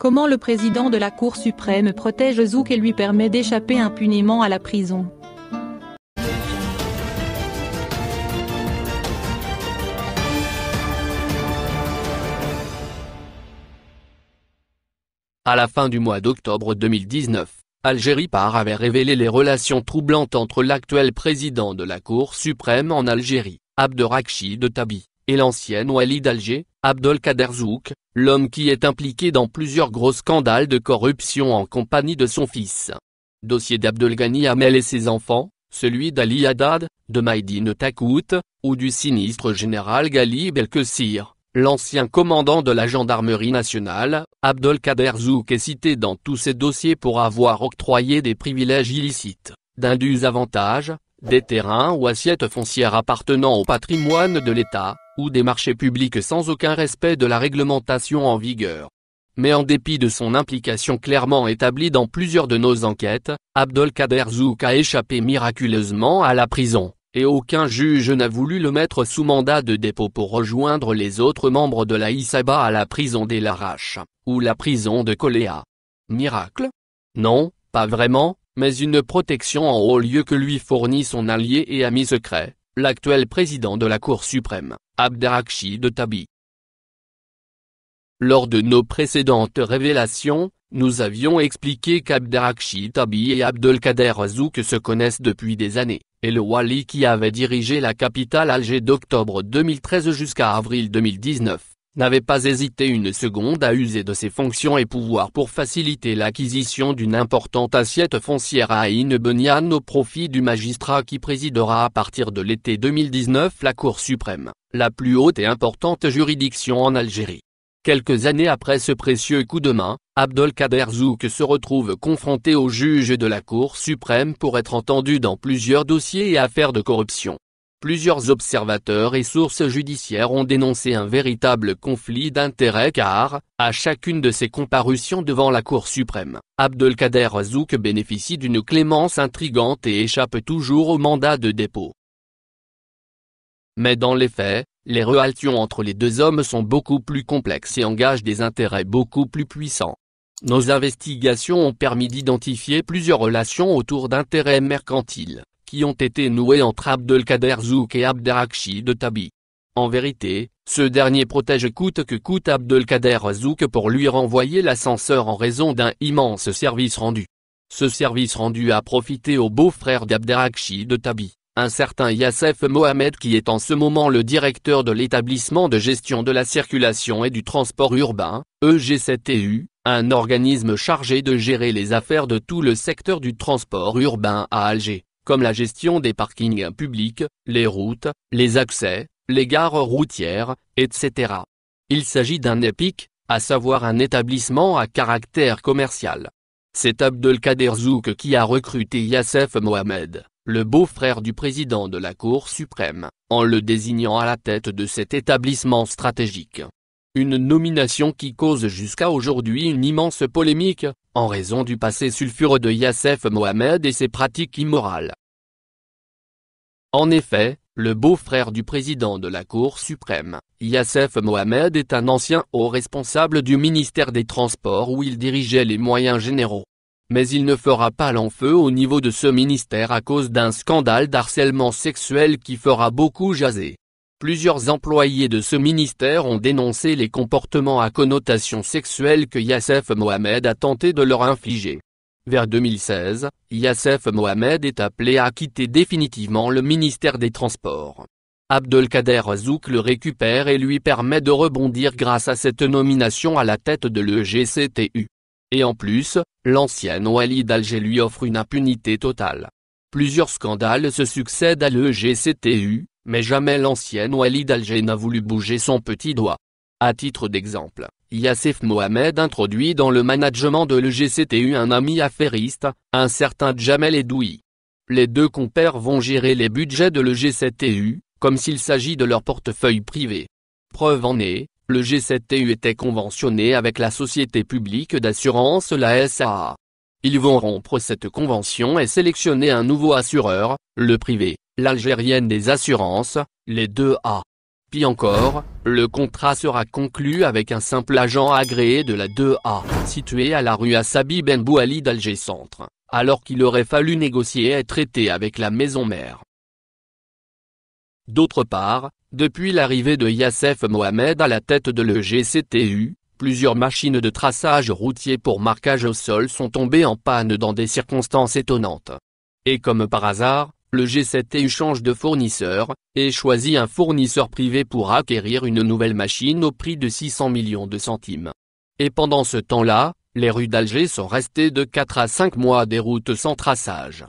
Comment le président de la Cour suprême protège Zouk et lui permet d'échapper impunément à la prison À la fin du mois d'octobre 2019, Algérie par avait révélé les relations troublantes entre l'actuel président de la Cour suprême en Algérie, de Tabi, et l'ancienne Wali d'Alger, Abdelkader Zouk, l'homme qui est impliqué dans plusieurs gros scandales de corruption en compagnie de son fils. Dossier d'Abdelghani Amel et ses enfants, celui d'Ali Haddad, de Maïdine Takout, ou du sinistre général Ghali Belkessir, l'ancien commandant de la gendarmerie nationale, Abdelkader Zouk est cité dans tous ces dossiers pour avoir octroyé des privilèges illicites, d'indus avantages, des terrains ou assiettes foncières appartenant au patrimoine de l'État, ou des marchés publics sans aucun respect de la réglementation en vigueur. Mais en dépit de son implication clairement établie dans plusieurs de nos enquêtes, Abdelkader Zouk a échappé miraculeusement à la prison, et aucun juge n'a voulu le mettre sous mandat de dépôt pour rejoindre les autres membres de la à la prison des Laraches, ou la prison de Coléa. Miracle Non, pas vraiment, mais une protection en haut lieu que lui fournit son allié et ami secret, l'actuel président de la Cour suprême de Tabi. Lors de nos précédentes révélations, nous avions expliqué qu'Abderrachid Tabi et Abdelkader Azouk se connaissent depuis des années, et le Wali qui avait dirigé la capitale Alger d'octobre 2013 jusqu'à avril 2019, n'avait pas hésité une seconde à user de ses fonctions et pouvoirs pour faciliter l'acquisition d'une importante assiette foncière à Inebenian au profit du magistrat qui présidera à partir de l'été 2019 la Cour suprême, la plus haute et importante juridiction en Algérie. Quelques années après ce précieux coup de main, Abdelkader Zouk se retrouve confronté au juge de la Cour suprême pour être entendu dans plusieurs dossiers et affaires de corruption. Plusieurs observateurs et sources judiciaires ont dénoncé un véritable conflit d'intérêts car, à chacune de ses comparutions devant la Cour suprême, Abdelkader Azouk bénéficie d'une clémence intrigante et échappe toujours au mandat de dépôt. Mais dans les faits, les relations entre les deux hommes sont beaucoup plus complexes et engagent des intérêts beaucoup plus puissants. Nos investigations ont permis d'identifier plusieurs relations autour d'intérêts mercantiles, qui ont été noués entre Abdelkader Zouk et de Tabi. En vérité, ce dernier protège coûte que coûte Abdelkader Zouk pour lui renvoyer l'ascenseur en raison d'un immense service rendu. Ce service rendu a profité au beau-frère de Tabi, un certain Yassef Mohamed qui est en ce moment le directeur de l'établissement de gestion de la circulation et du transport urbain, EGCTU, e un organisme chargé de gérer les affaires de tout le secteur du transport urbain à Alger comme la gestion des parkings publics, les routes, les accès, les gares routières, etc. Il s'agit d'un EPIC, à savoir un établissement à caractère commercial. C'est Abdelkader Zouk qui a recruté Yassef Mohamed, le beau-frère du président de la Cour suprême, en le désignant à la tête de cet établissement stratégique. Une nomination qui cause jusqu'à aujourd'hui une immense polémique, en raison du passé sulfureux de Yasef Mohamed et ses pratiques immorales. En effet, le beau-frère du président de la Cour suprême, Yassef Mohamed est un ancien haut responsable du ministère des Transports où il dirigeait les moyens généraux. Mais il ne fera pas l'enfeu au niveau de ce ministère à cause d'un scandale d'harcèlement sexuel qui fera beaucoup jaser. Plusieurs employés de ce ministère ont dénoncé les comportements à connotation sexuelle que Yassef Mohamed a tenté de leur infliger. Vers 2016, Yassef Mohamed est appelé à quitter définitivement le ministère des Transports. Abdelkader Azouk le récupère et lui permet de rebondir grâce à cette nomination à la tête de l'EGCTU. Et en plus, l'ancienne Wali d'Alger lui offre une impunité totale. Plusieurs scandales se succèdent à l'EGCTU, mais jamais l'ancienne Walid d'Alger n'a voulu bouger son petit doigt. À titre d'exemple, Yassif Mohamed introduit dans le management de l'EGCTU un ami affairiste, un certain Jamel Edoui. Les deux compères vont gérer les budgets de l'EGCTU, comme s'il s'agit de leur portefeuille privé. Preuve en est, le était conventionné avec la société publique d'assurance la SAA. Ils vont rompre cette convention et sélectionner un nouveau assureur, le privé, l'Algérienne des assurances, les 2A. Puis encore, le contrat sera conclu avec un simple agent agréé de la 2A, situé à la rue Assabi Ben Bouali d'Alger Centre, alors qu'il aurait fallu négocier et traiter avec la maison mère. D'autre part, depuis l'arrivée de Yassef Mohamed à la tête de l'EGCTU, plusieurs machines de traçage routier pour marquage au sol sont tombées en panne dans des circonstances étonnantes. Et comme par hasard, le G7 EU change de fournisseur, et choisit un fournisseur privé pour acquérir une nouvelle machine au prix de 600 millions de centimes. Et pendant ce temps-là, les rues d'Alger sont restées de 4 à 5 mois des routes sans traçage.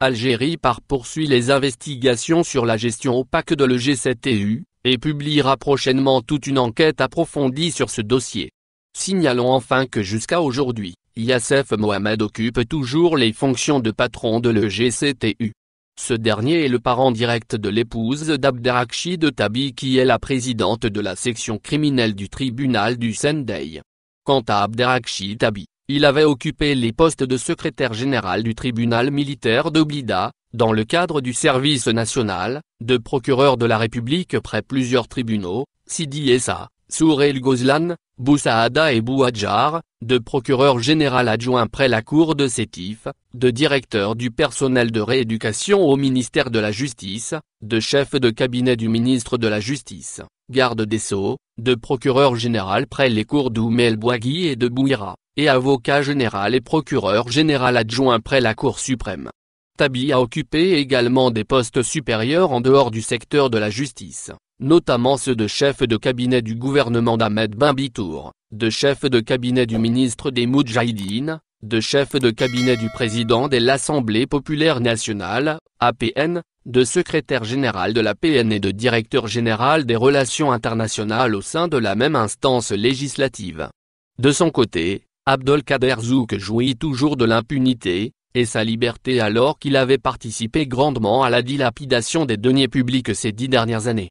Algérie par poursuit les investigations sur la gestion opaque de le G7EU, e et publiera prochainement toute une enquête approfondie sur ce dossier. Signalons enfin que jusqu'à aujourd'hui, Yasef Mohamed occupe toujours les fonctions de patron de l'EGCTU. Ce dernier est le parent direct de l'épouse de Tabi qui est la présidente de la section criminelle du tribunal du Sendai. Quant à Abderrachid Tabi, il avait occupé les postes de secrétaire général du tribunal militaire d'Oblida, dans le cadre du service national, de procureur de la République près plusieurs tribunaux, Sidi Essa, Sour El Gozlan, Boussaada et Bouadjar, de procureur général adjoint près la cour de Sétif, de directeur du personnel de rééducation au ministère de la Justice, de chef de cabinet du ministre de la Justice, garde des Sceaux, de procureur général près les cours d'Oumel Bouagui et de Bouira, et avocat général et procureur général adjoint près la Cour suprême. Tabi a occupé également des postes supérieurs en dehors du secteur de la justice notamment ceux de chef de cabinet du gouvernement d'Ahmed Bimbitour, de chef de cabinet du ministre des Moudjahidines, de chef de cabinet du président de l'Assemblée populaire nationale, APN, de secrétaire général de la PN et de directeur général des relations internationales au sein de la même instance législative. De son côté, Abdelkader Zouk jouit toujours de l'impunité, et sa liberté alors qu'il avait participé grandement à la dilapidation des deniers publics ces dix dernières années.